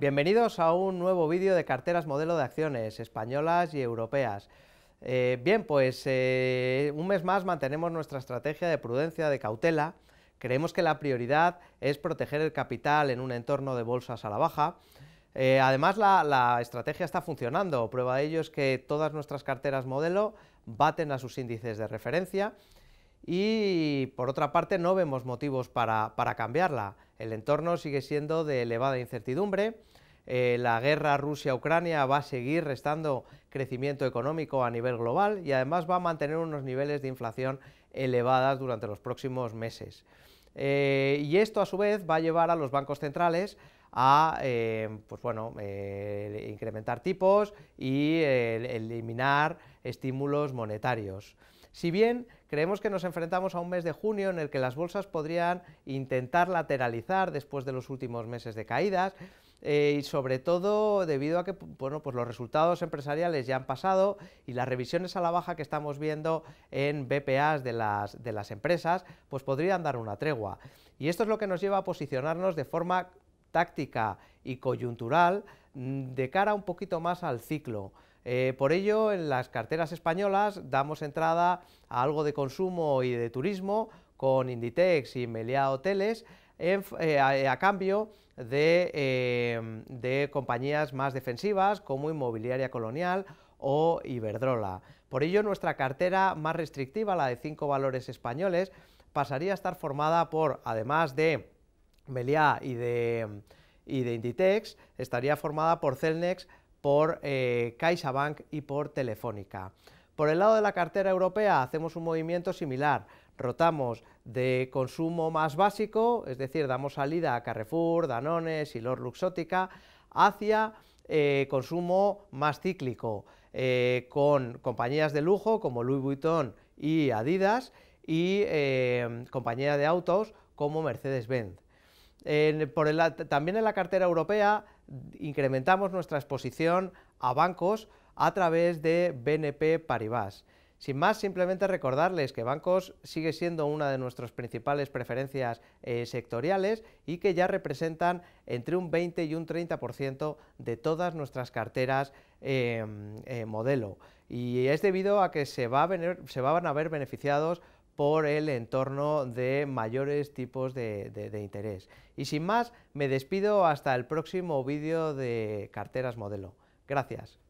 Bienvenidos a un nuevo vídeo de carteras modelo de acciones españolas y europeas. Eh, bien, pues eh, un mes más mantenemos nuestra estrategia de prudencia, de cautela. Creemos que la prioridad es proteger el capital en un entorno de bolsas a la baja. Eh, además, la, estrategia está funcionando. Prueba de ello es que todas nuestras carteras modelo baten a sus índices de referencia y por otra parte no vemos motivos para, cambiarla. El entorno sigue siendo de elevada incertidumbre eh, la guerra Rusia-Ucrania va a seguir restando crecimiento económico a nivel global y además va a mantener unos niveles de inflación elevadas durante los próximos meses. Eh, y esto a su vez va a llevar a los bancos centrales a eh, pues incrementar tipos y eliminar estímulos monetarios. Si bien creemos que nos enfrentamos a un mes de junio en el que las bolsas podrían intentar lateralizar después de los últimos meses de caídas, eh, y sobre todo debido a que pues los resultados empresariales ya han pasado y las revisiones a la baja que estamos viendo en BPAs de las, empresas pues podrían dar una tregua. Y esto es lo que nos lleva a posicionarnos de forma táctica y coyuntural mm, de cara un poquito más al ciclo. Eh, por ello, en las carteras españolas damos entrada a algo de consumo y de turismo con Inditex y Meliá Hoteles, eh, eh, a, cambio em, de, compañías más defensivas como Inmobiliaria Colonial o Iberdrola. Por ello, nuestra cartera más restrictiva, la de cinco valores españoles, pasaría a estar formada por, además de Meliá y de, Inditex, estaría formada por Celnex, por eh, CaixaBank y por Telefónica. Por el lado de la cartera europea hacemos un movimiento similar, rotamos de consumo más básico, es decir, damos salida a Carrefour, Danone, Silor Luxótica, hacia eh, consumo más cíclico, eh, con compañías de lujo como Louis Vuitton y Adidas y eh, compañía compañías de autos como Mercedes-Benz. también en la cartera europea incrementamos nuestra exposición a bancos a través de BNP Paribas. Sin más, simplemente recordarles que bancos sigue siendo una de nuestras principales preferencias eh, sectoriales y que ya representan entre un 20 y un 30% de todas nuestras carteras eh, eh, modelo. Y es debido a que se, van a ver beneficiados por el entorno de mayores tipos de interés. Y sin más, me despido hasta el próximo vídeo de Carteras Modelo. Gracias.